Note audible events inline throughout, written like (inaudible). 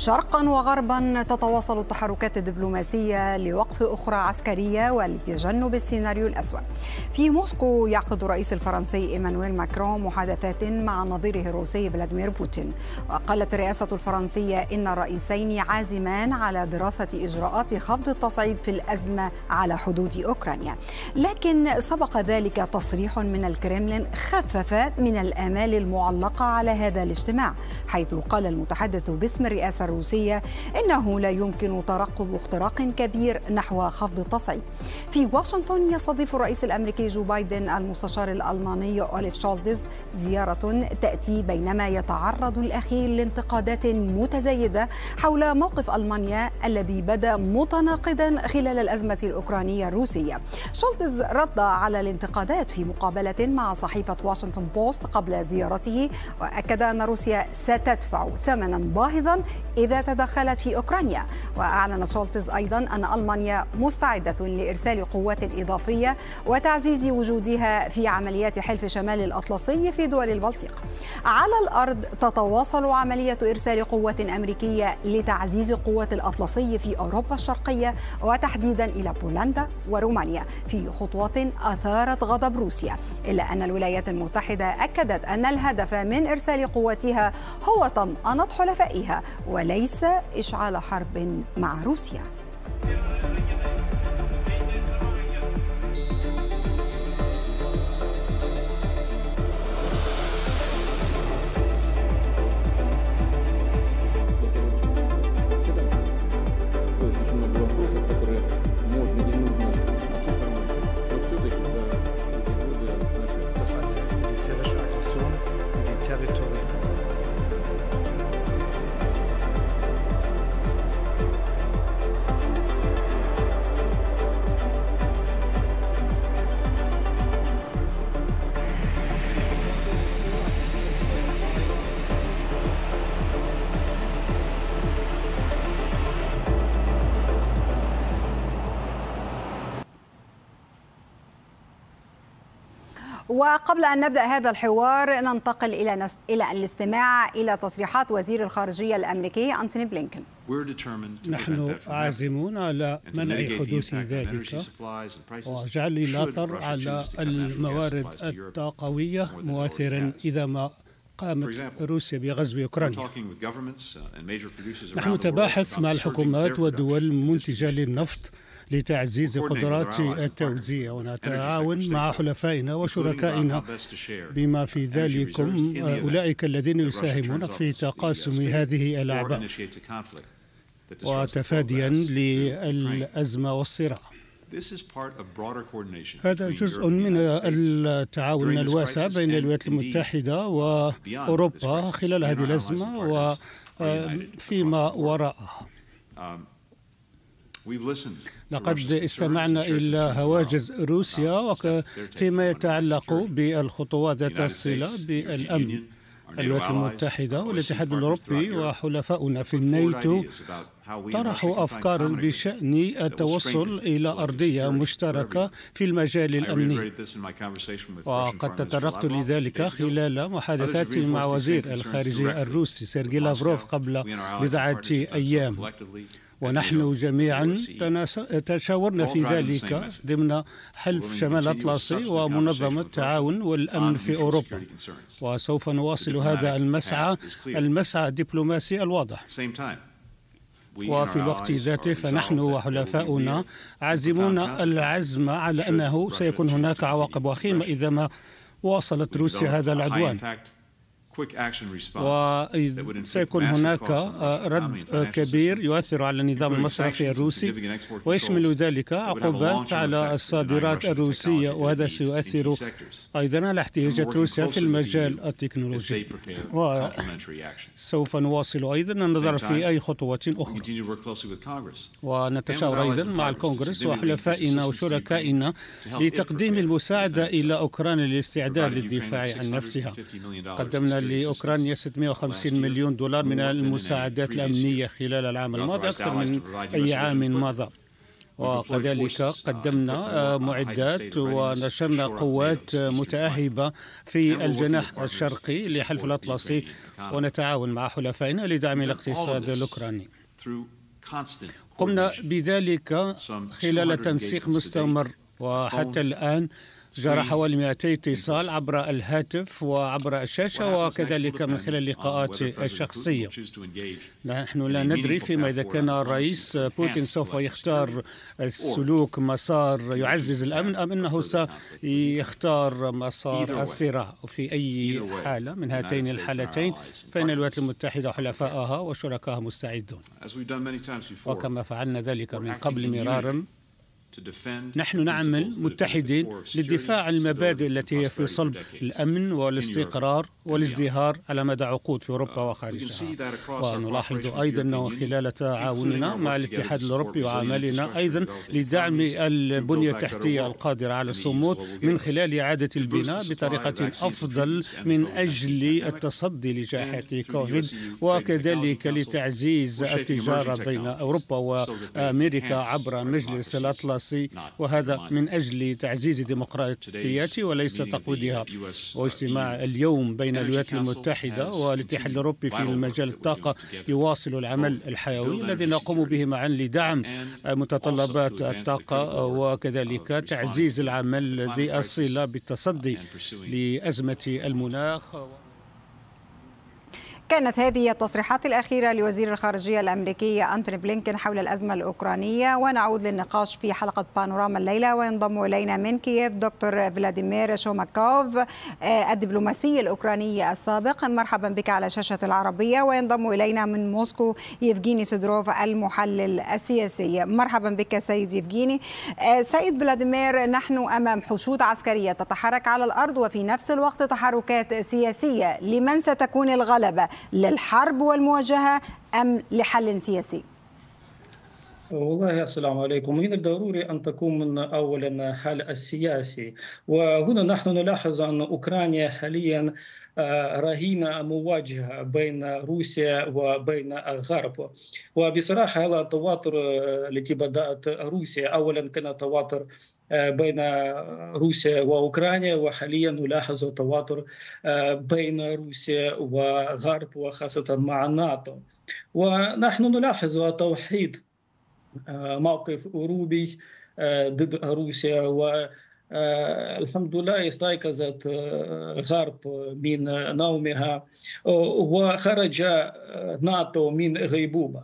شرقا وغربا تتواصل التحركات الدبلوماسية لوقف أخرى عسكرية ولتجنب السيناريو الأسوأ في موسكو يعقد الرئيس الفرنسي إيمانويل ماكرون محادثات مع نظيره الروسي فلاديمير بوتين وقالت الرئاسة الفرنسية إن الرئيسين عازمان على دراسة إجراءات خفض التصعيد في الأزمة على حدود أوكرانيا لكن سبق ذلك تصريح من الكرملين خفف من الآمال المعلقة على هذا الاجتماع حيث قال المتحدث باسم الرئاسة الروسية أنه لا يمكن ترقب اختراق كبير نحو خفض التصعيد في واشنطن يستضيف الرئيس الأمريكي جو بايدن المستشار الألماني أوليف شولدز زيارة تأتي بينما يتعرض الأخير لانتقادات متزايدة حول موقف ألمانيا الذي بدا متناقضا خلال الأزمة الأوكرانية الروسية شولتز رد على الانتقادات في مقابلة مع صحيفة واشنطن بوست قبل زيارته وأكد أن روسيا ستدفع ثمنا باهظا إذا تدخلت في أوكرانيا وأعلن شولتز أيضا أن ألمانيا مستعدة لإرسال قوات إضافية وتعزيز وجودها في عمليات حلف شمال الأطلسي في دول البلطيق على الأرض تتواصل عملية إرسال قوات أمريكية لتعزيز قوات الأطلسي في أوروبا الشرقية وتحديدا إلى بولندا ورومانيا في خطوات أثارت غضب روسيا إلا أن الولايات المتحدة أكدت أن الهدف من إرسال قواتها هو طمأنة حلفائها و وليس إشعال حرب مع روسيا وقبل أن نبدأ هذا الحوار ننتقل إلى نس... إلى الاستماع إلى تصريحات وزير الخارجية الأمريكي أنتوني بلينكن. نحن عازمون على منع حدوث ذلك وجعل الأثر على الموارد الطاقوية مؤثرا إذا ما قامت روسيا بغزو أوكرانيا uh, نحن نتباحث مع الحكومات والدول المنتجة للنفط لتعزيز قدرات التوزيع ونتعاون مع حلفائنا وشركائنا بما في ذلكم أولئك الذين يساهمون في تقاسم هذه الأعباء وتفاديا للأزمة والصراع هذا جزء من التعاون الواسع بين الولايات المتحدة وأوروبا خلال هذه الأزمة وفيما آه، وراءها. Um, لقد استمعنا إلى هواجز روسيا فيما يتعلق بالخطوات ذات الصلة بالأمن الولايات المتحدة والاتحاد الأوروبي وحلفاؤنا في الناتو طرحوا أفكارا بشأن التوصل إلى أرضية مشتركة في المجال الأمني وقد تطرقت لذلك خلال محادثاتي مع وزير الخارجية الروسي سيرجي لافروف قبل بضعة أيام ونحن جميعا تشاورنا في ذلك ضمن حلف شمال أطلسي ومنظمة التعاون والأمن في أوروبا وسوف نواصل هذا المسعى المسعى الدبلوماسي الواضح وفي الوقت ذاته فنحن وحلفاؤنا عازمون العزم على أنه سيكون هناك عواقب وخيمة إذا ما واصلت روسيا هذا العدوان وسيكون هناك رد كبير يؤثر على النظام المصرفي الروسي ويشمل ذلك عقوبات على الصادرات الروسية وهذا سيؤثر أيضا على احتياجات روسيا في المجال e التكنولوجي وسوف نواصل أيضا النظر في أي خطوة أخرى ونتشاور أيضا مع الكونغرس وحلفائنا وشركائنا لتقديم المساعدة إلى أوكرانيا للاستعداد للدفاع عن نفسها قدمنا لأوكرانيا 650 مليون دولار من المساعدات الأمنية خلال العام الماضي أكثر من أي عام مضى وكذلك uh, قدمنا آه، معدات ونشرنا قوات متأهبة في الجناح الشرقي لحلف الأطلسي ونتعاون مع حلفائنا لدعم الاقتصاد الأوكراني قمنا بذلك خلال تنسيق مستمر وحتى الآن جرى إيه. حوالي 200 اتصال عبر الهاتف وعبر الشاشة وكذلك من خلال اللقاءات الشخصية نحن لا ندري فيما إذا كان الرئيس بوتين سوف يختار السلوك مسار يعزز الأمن أم أنه سيختار مسار الصراع في أي حالة من هاتين الحالتين فإن الولايات المتحدة وحلفائها وشركائها مستعدون وكما فعلنا ذلك من قبل مرارا نحن نعمل متحدين للدفاع عن المبادئ التي هي في صلب الأمن والاستقرار والازدهار على مدى عقود في أوروبا uh, وخارجها ونلاحظ أيضا أنه خلال تعاوننا مع الاتحاد الأوروبي وعملنا أيضا لدعم البنية التحتية القادرة على الصمود من خلال إعادة البناء بطريقة أفضل من أجل التصدي لجائحة كوفيد وكذلك لتعزيز التجارة بين أوروبا وأمريكا عبر مجلس الأطلس الرأسي وهذا من أجل تعزيز ديمقراطيتها وليس تقويضها uh, واجتماع اليوم بين الولايات المتحدة والاتحاد الأوروبي في مجال الطاقة يواصل العمل الحيوي الذي نقوم به معا لدعم متطلبات الطاقة وكذلك تعزيز العمل ذي الصلة بالتصدي لأزمة المناخ كانت هذه التصريحات الأخيرة لوزير الخارجية الأمريكي أنتوني بلينكن حول الأزمة الأوكرانية ونعود للنقاش في حلقة بانوراما الليلة وينضم إلينا من كييف دكتور فلاديمير شوماكوف آه، الدبلوماسي الأوكراني السابق مرحبا بك على شاشة العربية وينضم إلينا من موسكو يفجيني سيدروف المحلل السياسي مرحبا بك سيد يفجيني آه، سيد فلاديمير نحن أمام حشود عسكرية تتحرك على الأرض وفي نفس الوقت تحركات سياسية لمن ستكون الغلبة للحرب والمواجهة أم لحل سياسي؟ والله السلام عليكم من الضروري أن تكون من أولا حل السياسي وهنا نحن نلاحظ أن أوكرانيا حاليا آه، رهينة مواجهة بين روسيا وبين الغرب وبصراحة هذا التواتر آه، التي بدأت روسيا أولا كان تواتر بين روسيا وأوكرانيا وحاليا نلاحظ تواتر آه، بين روسيا وغرب وخاصة مع الناتو ونحن نلاحظ توحيد آه، موقف أوروبي آه، ضد روسيا و الحمد لله استيقظت غرب من نومها وخرج ناتو من غيبوبة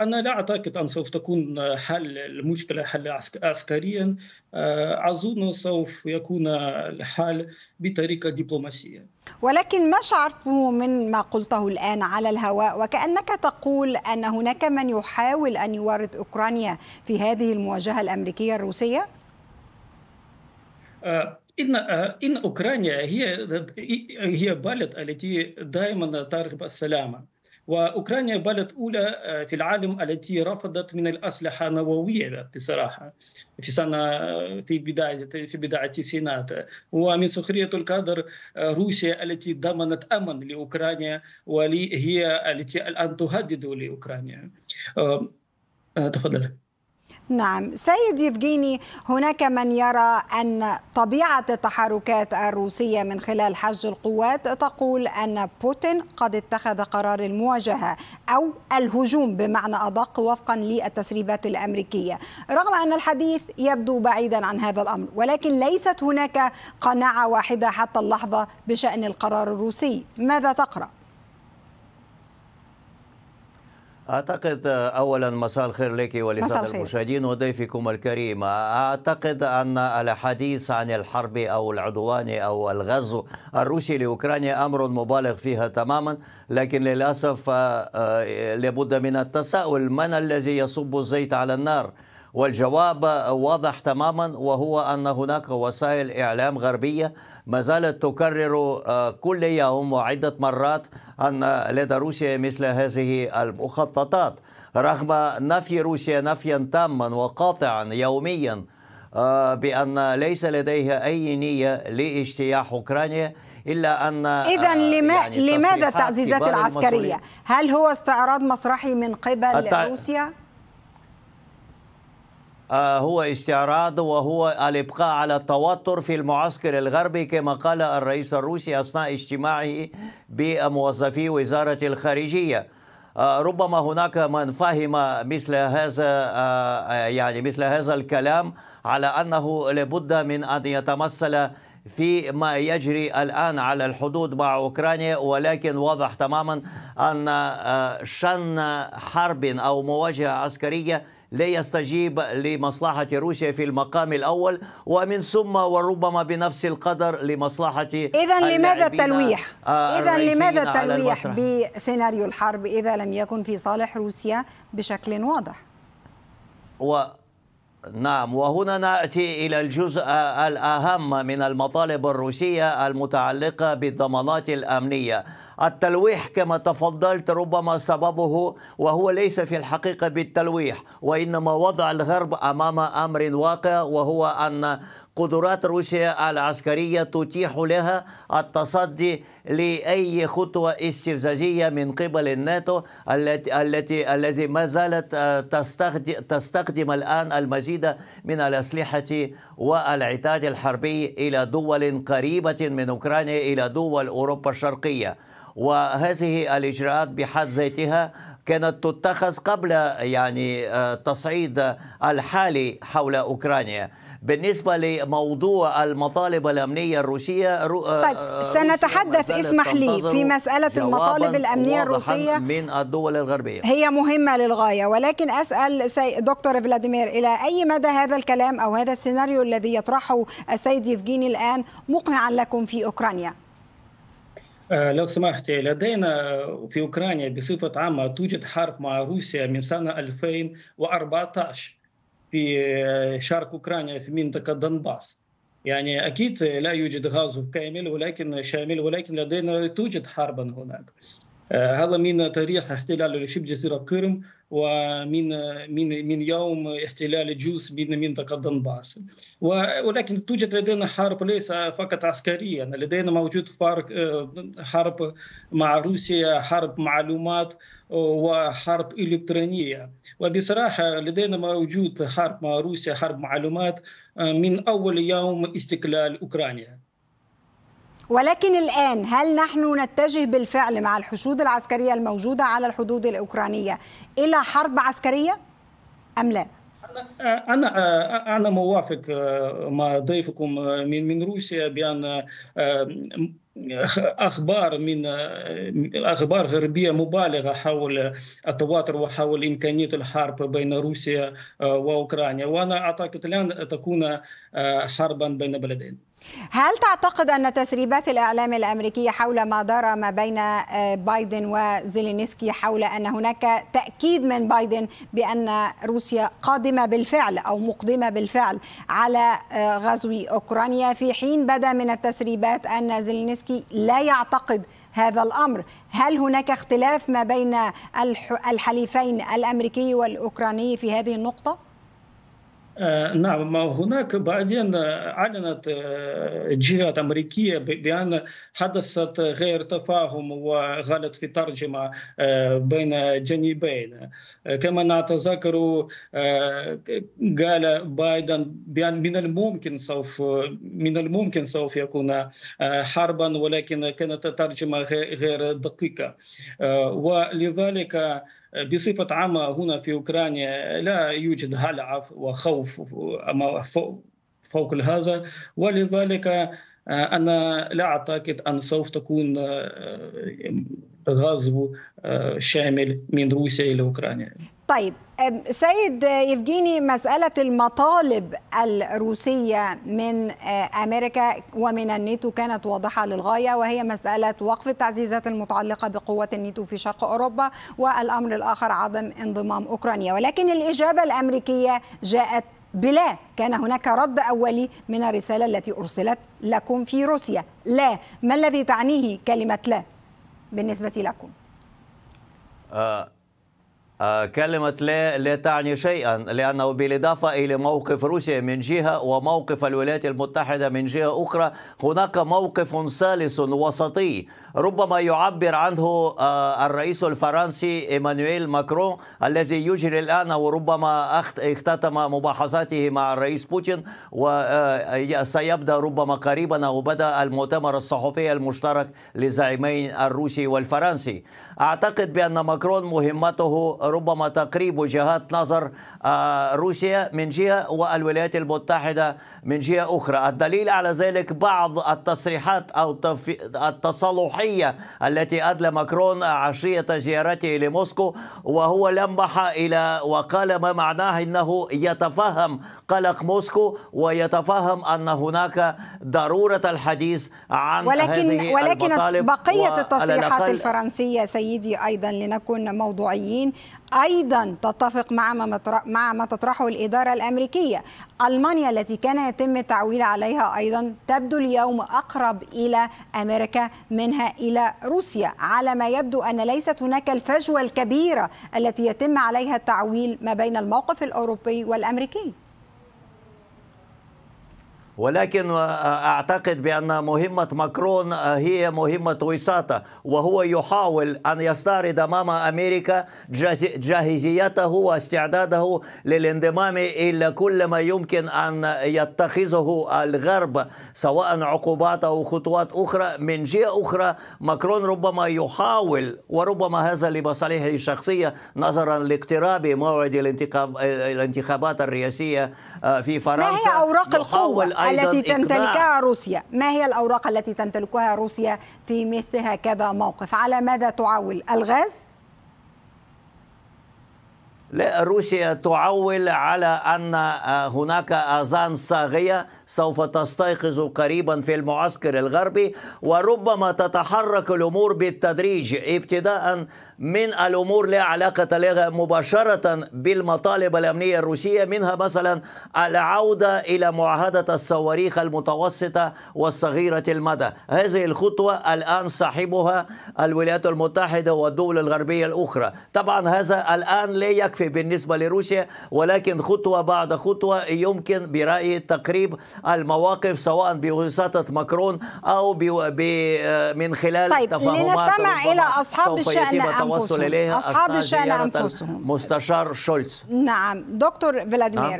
أنا لا أعتقد أن سوف تكون حل المشكلة حل عسكريا آه، أظن سوف يكون الحل بطريقة دبلوماسية ولكن ما شعرت من ما قلته الآن على الهواء وكأنك تقول أن هناك من يحاول أن يورط أوكرانيا في هذه المواجهة الأمريكية الروسية؟ أه إن آه، إن أوكرانيا هي هي بلد التي دائما ترغب السلام وأوكرانيا بلد أولى آه، في العالم التي رفضت من الأسلحة النووية بصراحة في سنة آه، في بداية في بداية التسعينات ومن سخرية الكادر آه، روسيا التي ضمنت أمن لأوكرانيا وهي التي الآن تهدد لأوكرانيا تفضل نعم سيد يفجيني هناك من يرى أن طبيعة التحركات الروسية من خلال حج القوات تقول أن بوتين قد اتخذ قرار المواجهة أو الهجوم بمعنى أدق وفقا للتسريبات الأمريكية رغم أن الحديث يبدو بعيدا عن هذا الأمر ولكن ليست هناك قناعة واحدة حتى اللحظة بشأن القرار الروسي ماذا تقرأ؟ أعتقد أولا مساء الخير لك ولسادة المشاهدين وضيفكم الكريم أعتقد أن الحديث عن الحرب أو العدوان أو الغزو الروسي لأوكرانيا أمر مبالغ فيها تماما لكن للأسف آه، آه، لابد من التساؤل من الذي يصب الزيت على النار والجواب واضح تماما وهو أن هناك وسائل إعلام غربية ما زالت تكرر آه، كل يوم وعدة مرات أن لدى روسيا مثل هذه المخططات رغم نفي روسيا نفيا تاما وقاطعا يوميا آه، بأن ليس لديها أي نية لاجتياح أوكرانيا الا ان آه، اذا لما يعني لماذا التعزيزات العسكريه؟ هل هو استعراض مسرحي من قبل التع... روسيا؟ آه، هو استعراض وهو الابقاء على التوتر في المعسكر الغربي كما قال الرئيس الروسي اثناء اجتماعه بموظفي وزاره الخارجيه آه، ربما هناك من فهم مثل هذا آه، يعني مثل هذا الكلام على انه لابد من ان يتمثل في ما يجري الان على الحدود مع اوكرانيا ولكن واضح تماما ان شن حرب او مواجهه عسكريه لا يستجيب لمصلحة روسيا في المقام الأول ومن ثم وربما بنفس القدر لمصلحة إذا لماذا التلويح؟ إذا لماذا التلويح بسيناريو الحرب إذا لم يكن في صالح روسيا بشكل واضح؟ و نعم وهنا ناتي الى الجزء الاهم من المطالب الروسيه المتعلقه بالضمانات الامنيه التلويح كما تفضلت ربما سببه وهو ليس في الحقيقه بالتلويح وانما وضع الغرب امام امر واقع وهو ان قدرات روسيا العسكرية تتيح لها التصدي لأي خطوة استفزازية من قبل الناتو التي التي الذي ما زالت آه، تستخدم الآن المزيد من الأسلحة والعتاد الحربي إلى دول قريبة من أوكرانيا إلى دول أوروبا الشرقية وهذه الإجراءات بحد ذاتها كانت تتخذ قبل يعني آه، تصعيد الحالي حول أوكرانيا بالنسبة لموضوع المطالب الأمنية الروسية رو... آه، طيب آه، سنتحدث اسمح لي في مسألة المطالب الأمنية الروسية من الدول الغربية هي مهمة للغاية ولكن أسأل سي... دكتور فلاديمير إلى أي مدى هذا الكلام أو هذا السيناريو الذي يطرحه السيد يفجيني الآن مقنعا لكم في أوكرانيا؟ آه، لو سمحت لدينا في أوكرانيا بصفة عامة توجد حرب مع روسيا من سنة 2014 في آه، شرق أوكرانيا في منطقة دنباس يعني أكيد لا يوجد غاز كامل ولكن شامل ولكن لدينا توجد حربا هناك آه، هذا من تاريخ احتلال شبه جزيرة قرم ومن من من يوم احتلال جوس من منطقة دنباس ولكن توجد لدينا حرب ليس فقط عسكريا لدينا موجود فرق آه، حرب مع روسيا حرب معلومات وحرب إلكترونية وبصراحة لدينا موجود حرب مع روسيا حرب معلومات آه، من أول يوم استقلال أوكرانيا ولكن الآن هل نحن نتجه بالفعل مع الحشود العسكرية الموجودة على الحدود الأوكرانية إلى حرب عسكرية أم لا؟ انا آه، انا موافق آه، مع ضيفكم من من روسيا بان (laughs) اخبار من اخبار غربيه مبالغه حول التواتر وحول امكانيه الحرب بين روسيا آه، واوكرانيا وانا اعتقد لن تكون آه، حربا بين بلدين هل تعتقد أن تسريبات الإعلام الأمريكي حول ما دار ما بين آه، بايدن وزيلينسكي حول أن هناك تأكيد من بايدن بأن روسيا قادمة بالفعل أو مقدمة بالفعل على آه، غزو أوكرانيا في حين بدا من التسريبات أن زيلينسكي لا يعتقد هذا الأمر هل هناك اختلاف ما بين الحليفين الأمريكي والأوكراني في هذه النقطة؟ آه، نعم هناك بعدين أعلنت آه، جهة أمريكية بأن حدثت غير تفاهم وغلط في ترجمة آه، بين جانبين كما نتذكر قال بايدن بأن من الممكن سوف من الممكن سوف يكون حربا ولكن كانت الترجمة غير دقيقة ولذلك بصفة عامة هنا في أوكرانيا لا يوجد هلع وخوف فوق هذا ولذلك آه، أنا لا أعتقد أن سوف تكون آه، غزو آه، شامل من روسيا الى اوكرانيا طيب سيد يفجيني مسألة المطالب الروسية من آه، أمريكا ومن الناتو كانت واضحة للغاية وهي مسألة وقف التعزيزات المتعلقة بقوة الناتو في شرق أوروبا والأمر الآخر عدم انضمام أوكرانيا ولكن الإجابة الأمريكية جاءت بلا كان هناك رد أولي من الرسالة التي أرسلت لكم في روسيا لا ما الذي تعنيه كلمة لا بالنسبة لكم؟ آه، آه، كلمة لا لا تعني شيئا لأنه بالإضافة إلى موقف روسيا من جهة وموقف الولايات المتحدة من جهة أخرى هناك موقف ثالث وسطي ربما يعبر عنه آه، الرئيس الفرنسي إيمانويل ماكرون الذي يجري الآن وربما اختتم مباحثاته مع الرئيس بوتين وسيبدأ آه، ربما قريبا أو بدأ المؤتمر الصحفي المشترك لزعيمين الروسي والفرنسي أعتقد بأن ماكرون مهمته ربما تقريب وجهات نظر آه، روسيا من جهة والولايات المتحدة من جهة أخرى الدليل على ذلك بعض التصريحات أو التصالحية التي أدلى ماكرون عشية زيارته لموسكو وهو لمح إلى وقال ما معناه أنه يتفهم قلق موسكو ويتفهم أن هناك ضرورة الحديث عن ولكن هذه ولكن بقية التصريحات الفرنسية سيدي أيضا لنكون موضوعيين ايضا تتفق مع ما مع ما تطرحه الاداره الامريكيه المانيا التي كان يتم التعويل عليها ايضا تبدو اليوم اقرب الى امريكا منها الى روسيا على ما يبدو ان ليست هناك الفجوه الكبيره التي يتم عليها التعويل ما بين الموقف الاوروبي والامريكي ولكن آه، آه، أعتقد بأن مهمة ماكرون آه، هي مهمة وساطة وهو يحاول أن يستعرض أمام أمريكا جاهزيته واستعداده للانضمام إلى كل ما يمكن أن يتخذه الغرب سواء عقوبات أو خطوات أخرى من جهة أخرى ماكرون ربما يحاول وربما هذا لمصالحه الشخصية نظرا لاقتراب موعد الانتخابات الرئاسية آه، في فرنسا ما هي أوراق القوة التي تمتلكها روسيا ما هي الأوراق التي تمتلكها روسيا في مثل هكذا موقف على ماذا تعول الغاز لا روسيا تعول على أن آه، هناك أذان صاغية سوف تستيقظ قريبا في المعسكر الغربي وربما تتحرك الأمور بالتدريج ابتداء من الأمور لا علاقة لها مباشرة بالمطالب الأمنية الروسية منها مثلا العودة إلى معاهدة الصواريخ المتوسطة والصغيرة المدى هذه الخطوة الآن صاحبها الولايات المتحدة والدول الغربية الأخرى طبعا هذا الآن لا يكفي بالنسبة لروسيا ولكن خطوة بعد خطوة يمكن برأيي تقريب المواقف سواء بوساطة مكرون أو من خلال طيب لنستمع إلى أصحاب الشأن أنفسهم إليها أصحاب الشأن أنفسهم مستشار شولتز نعم دكتور فلاديمير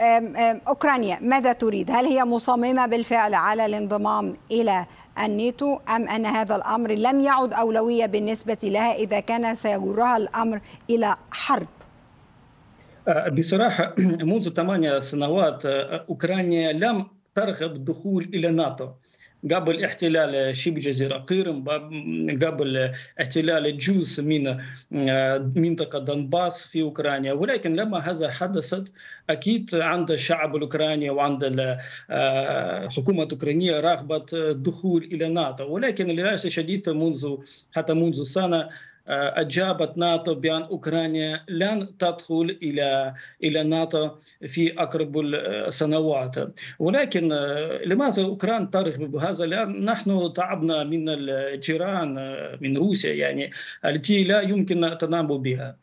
نعم. أوكرانيا ماذا تريد؟ هل هي مصممة بالفعل على الانضمام إلى الناتو أم أن هذا الأمر لم يعد أولوية بالنسبة لها إذا كان سيجرها الأمر إلى حرب؟ آه، بصراحة (clears throat) منذ ثمانية سنوات آه، أوكرانيا لم ترغب الدخول إلى ناتو قبل احتلال شبه جزيرة قيرم قبل احتلال جزء من آه، منطقة دنباس في أوكرانيا ولكن لما هذا حدثت أكيد عند الشعب الأوكراني وعند الحكومة الأوكرانية رغبة الدخول إلى ناتو ولكن للأسف الشديد منذ حتى منذ سنة آه، أجابت ناتو بأن أوكرانيا لن تدخل إلى إلى ناتو في أقرب السنوات ولكن آه، لماذا أوكران ترغب بهذا لأن نحن تعبنا من الجيران آه، من روسيا يعني التي لا يمكن التنبؤ بها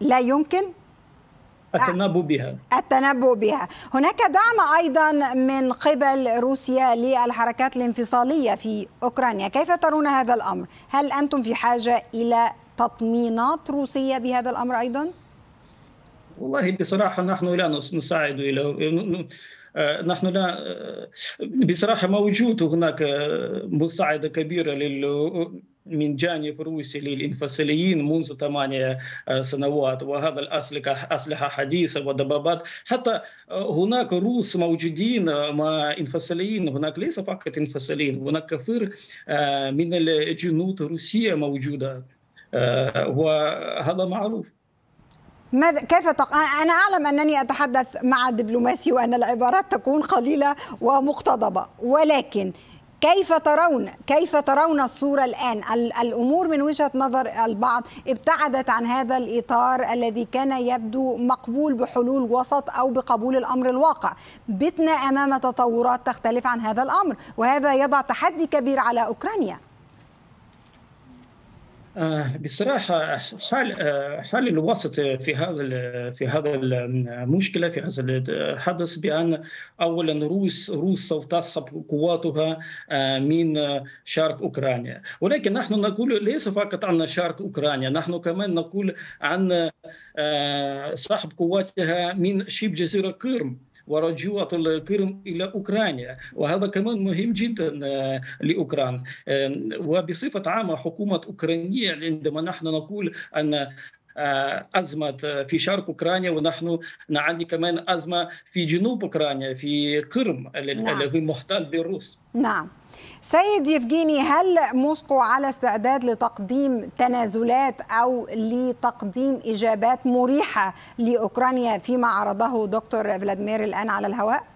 لا يمكن التنبؤ بها التنبؤ بها هناك دعم أيضا من قبل روسيا للحركات الانفصالية في أوكرانيا كيف ترون هذا الأمر؟ هل أنتم في حاجة إلى تطمينات روسية بهذا الأمر أيضا؟ والله بصراحة نحن لا نساعد إلى نحن لا بصراحة موجود هناك مساعدة كبيرة لل من جانب روسي للانفصاليين منذ ثمانية سنوات وهذا الأسلحة أسلحة حديثة ودبابات حتى هناك روس موجودين مع انفصاليين هناك ليس فقط انفصاليين هناك كثير آه، من الجنود الروسية موجودة آه، وهذا معروف ماذا كيف تق... أنا أعلم أنني أتحدث مع دبلوماسي وأن العبارات تكون قليلة ومقتضبة ولكن كيف ترون كيف ترون الصورة الآن الأمور من وجهة نظر البعض ابتعدت عن هذا الإطار الذي كان يبدو مقبول بحلول وسط أو بقبول الأمر الواقع بتنا أمام تطورات تختلف عن هذا الأمر وهذا يضع تحدي كبير على أوكرانيا آه، بصراحة حل آه، حل الوسط في هذا في هذا المشكلة في هذا الحدث آه، بأن أولا روس روس سوف تسحب قواتها من شرق أوكرانيا ولكن نحن نقول ليس فقط عن شرق أوكرانيا نحن كمان نقول عن سحب قواتها من شبه جزيرة قرم ورجوع القرم إلى أوكرانيا وهذا كمان مهم جدا آه، لأوكران وبصفة عامة حكومة أوكرانية عندما نحن نقول أن آه، أزمة في شرق أوكرانيا ونحن نعاني كمان أزمة في جنوب أوكرانيا في قرم نعم. الذي محتل بالروس نعم سيد يفجيني هل موسكو على استعداد لتقديم تنازلات أو لتقديم إجابات مريحة لأوكرانيا فيما عرضه دكتور فلاديمير الآن على الهواء؟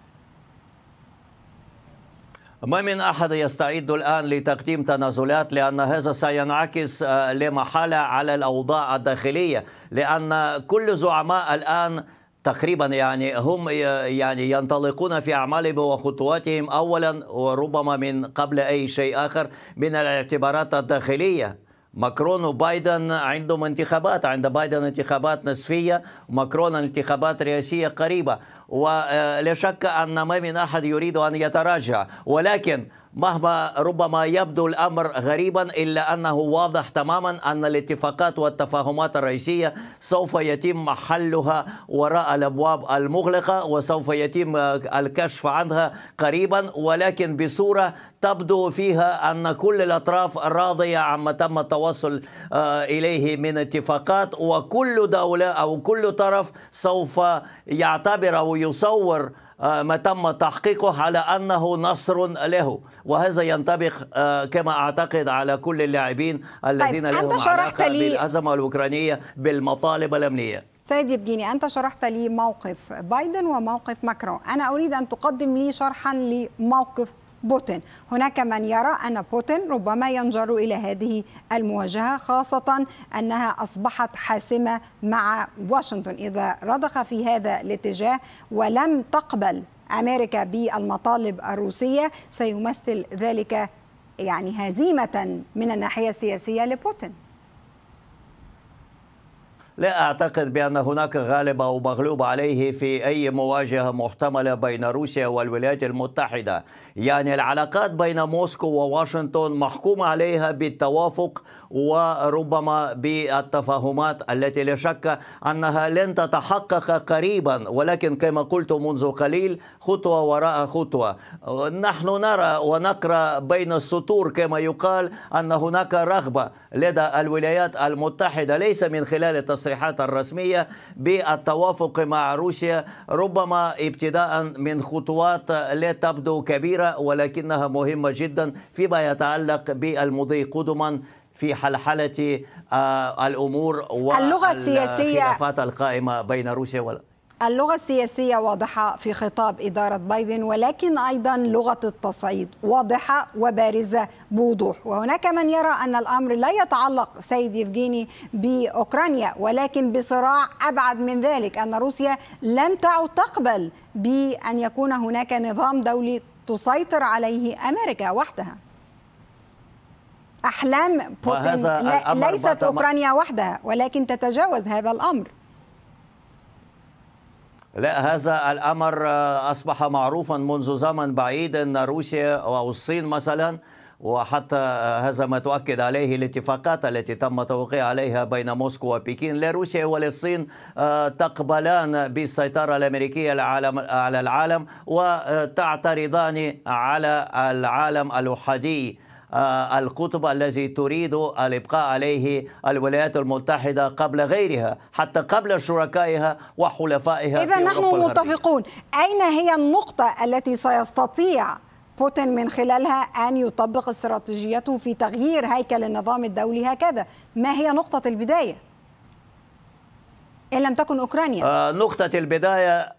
ما من أحد يستعد الآن لتقديم تنازلات لأن هذا سينعكس آه، لمحالة على الأوضاع الداخلية لأن كل زعماء الآن تقريبا يعني هم يعني ينطلقون في اعمالهم وخطواتهم اولا وربما من قبل اي شيء اخر من الاعتبارات الداخليه ماكرون وبايدن عندهم انتخابات عند بايدن انتخابات نصفية ماكرون انتخابات رئاسية قريبة ولا آه، شك أن ما من أحد يريد أن يتراجع ولكن مهما ربما يبدو الأمر غريبا إلا أنه واضح تماما أن الاتفاقات والتفاهمات الرئيسية سوف يتم حلها وراء الأبواب المغلقة وسوف يتم الكشف عنها قريبا ولكن بصورة تبدو فيها أن كل الأطراف راضية عما تم التوصل آه، إليه من اتفاقات وكل دولة أو كل طرف سوف يعتبر أو يصور آه، ما تم تحقيقه على أنه نصر له وهذا ينطبق آه، كما أعتقد على كل اللاعبين الذين طيب لهم علاقة بالأزمة الأوكرانية بالمطالب الأمنية سيد يبجيني أنت شرحت لي موقف بايدن وموقف ماكرون أنا أريد أن تقدم لي شرحا لموقف بوتين هناك من يرى أن بوتين ربما ينجر إلى هذه المواجهة خاصة أنها أصبحت حاسمة مع واشنطن إذا رضخ في هذا الاتجاه ولم تقبل أمريكا بالمطالب الروسية سيمثل ذلك يعني هزيمة من الناحية السياسية لبوتين لا أعتقد بأن هناك غالب أو مغلوب عليه في أي مواجهة محتملة بين روسيا والولايات المتحدة يعني العلاقات بين موسكو وواشنطن محكوم عليها بالتوافق وربما بالتفاهمات التي لا شك أنها لن تتحقق قريبا ولكن كما قلت منذ قليل خطوة وراء خطوة نحن نرى ونقرأ بين السطور كما يقال أن هناك رغبة لدى الولايات المتحدة ليس من خلال التصريح التصريحات الرسمية بالتوافق مع روسيا ربما ابتداء من خطوات لا تبدو كبيرة ولكنها مهمة جدا فيما يتعلق بالمضي قدما في حلحلة آه، الأمور السياسية القائمة بين روسيا اللغة السياسية واضحة في خطاب إدارة بايدن ولكن أيضا لغة التصعيد واضحة وبارزة بوضوح وهناك من يرى أن الأمر لا يتعلق سيد يفجيني بأوكرانيا ولكن بصراع أبعد من ذلك أن روسيا لم تعد تقبل بأن يكون هناك نظام دولي تسيطر عليه أمريكا وحدها أحلام بوتين ليست أوكرانيا وحدها ولكن تتجاوز هذا الأمر لا هذا الأمر آه، أصبح معروفا منذ زمن بعيد أن روسيا أو الصين مثلا وحتى آه، هذا ما تؤكد عليه الاتفاقات التي تم توقيع عليها بين موسكو وبكين لا روسيا ولا الصين آه، تقبلان بالسيطرة الأمريكية على العالم وتعترضان على العالم الأحادي آه، القطب الذي تريد الإبقاء عليه الولايات المتحدة قبل غيرها حتى قبل شركائها وحلفائها إذا نحن متفقون أين هي النقطة التي سيستطيع بوتين من خلالها أن يطبق استراتيجيته في تغيير هيكل النظام الدولي هكذا ما هي نقطة البداية؟ إن لم تكن أوكرانيا آه نقطة البداية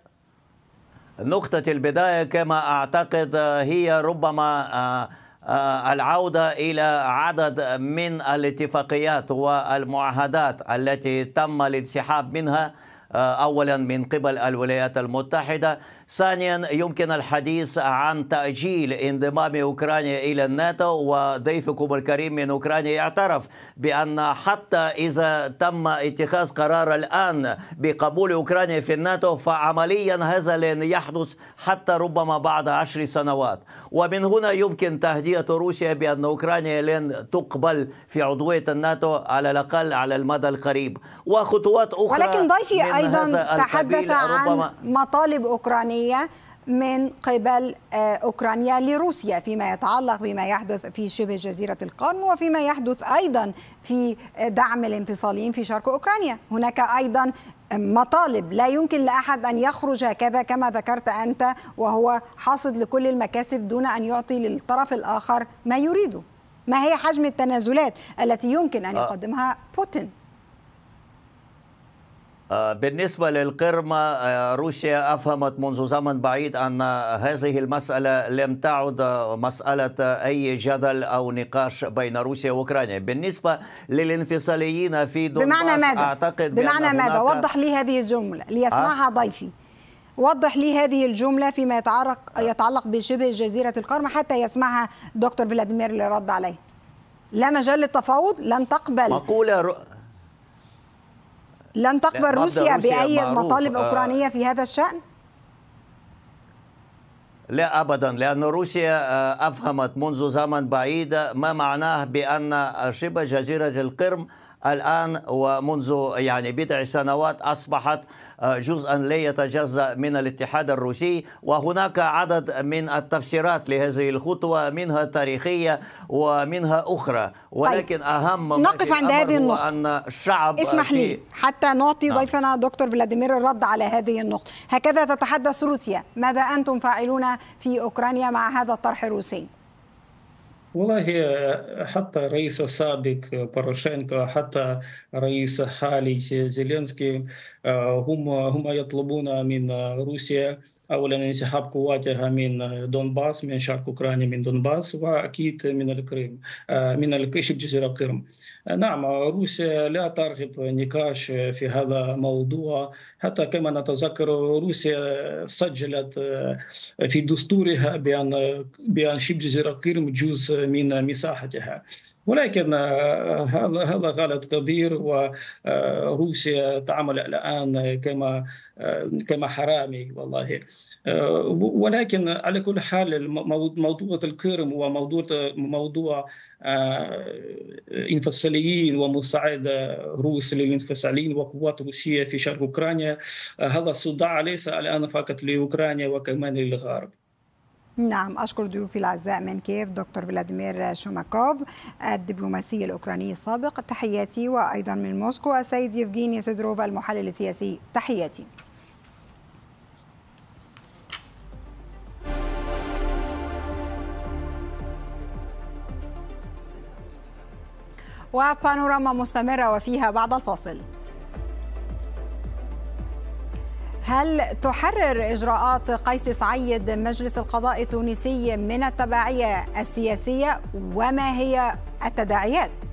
نقطة البداية كما أعتقد هي ربما آه آه، العودة إلى عدد من الاتفاقيات والمعاهدات التي تم الانسحاب منها آه، أولا من قبل الولايات المتحدة ثانيا يمكن الحديث عن تأجيل انضمام أوكرانيا إلى الناتو وضيفكم الكريم من أوكرانيا يعترف بأن حتى إذا تم اتخاذ قرار الآن بقبول أوكرانيا في الناتو فعمليا هذا لن يحدث حتى ربما بعد عشر سنوات ومن هنا يمكن تهدئة روسيا بأن أوكرانيا لن تقبل في عضوية الناتو على الأقل على المدى القريب وخطوات أخرى ولكن ضيفي أيضا تحدث عن مطالب أوكرانيا الإنسانية من قبل آه، أوكرانيا لروسيا فيما يتعلق بما يحدث في شبه جزيرة القرم وفيما يحدث أيضا في آه، دعم الانفصاليين في شرق أوكرانيا هناك أيضا آه، مطالب لا يمكن لأحد أن يخرج هكذا كما ذكرت أنت وهو حاصد لكل المكاسب دون أن يعطي للطرف الآخر ما يريده ما هي حجم التنازلات التي يمكن أن يقدمها بوتين آه، بالنسبة للقرمة آه، روسيا أفهمت منذ زمن بعيد أن آه، هذه المسألة لم تعد مسألة أي جدل أو نقاش بين روسيا وأوكرانيا بالنسبة للانفصاليين في دونباس بمعنى ماذا؟ أعتقد بمعنى ماذا؟ وضح لي هذه الجملة ليسمعها أه؟ ضيفي وضح لي هذه الجملة فيما يتعلق يتعلق بشبه جزيرة القرم حتى يسمعها دكتور فلاديمير لرد عليه لا مجال للتفاوض لن تقبل مقولة لن تقبل روسيا بأي مطالب آه. أوكرانية في هذا الشأن؟ لا ابدا لان روسيا آه، افهمت منذ زمن بعيد ما معناه بان شبه جزيره القرم الآن ومنذ يعني بضع سنوات أصبحت آه، جزءا لا يتجزا من الاتحاد الروسي وهناك عدد من التفسيرات لهذه الخطوه منها تاريخيه ومنها اخرى طيب، ولكن طيب. اهم نقف عند هذه النقطه ان الشعب اسمح لي حتى نعطي نعم. ضيفنا دكتور فلاديمير الرد على هذه النقطه هكذا تتحدث روسيا ماذا انتم فاعلون في اوكرانيا مع هذا الطرح الروسي والله حتى رئيس السابق بوروشенко حتى رئيس حالي زيلينسكي هم هم يطلبون من روسيا اولا انسحاب قواتها من دونباس من شرق اوكرانيا من دونباس واكيد من الكريم من شبه جزيره القرم نعم روسيا لا ترغب نقاش في هذا الموضوع حتى كما نتذكر روسيا سجلت في دستورها بأن بأن شبه جزيرة قرم جزء من مساحتها ولكن آه، هذا هذا غلط كبير وروسيا آه، تعمل الان كما آه، كما حرامي والله ولكن على كل حال موضوع الكرم وموضوع موضوع انفصاليين ومساعد روس للانفصاليين وقوات روسية في شرق أوكرانيا هذا صداع ليس الآن فقط لأوكرانيا وكمان للغرب نعم أشكر ضيوفي الأعزاء من كيف دكتور فلاديمير شوماكوف الدبلوماسي الأوكراني السابق تحياتي وأيضا من موسكو السيد يفجيني سيدروفا المحلل السياسي تحياتي وبانوراما مستمرة وفيها بعد الفاصل هل تحرر إجراءات قيس سعيد مجلس القضاء التونسي من التبعية السياسية وما هي التداعيات؟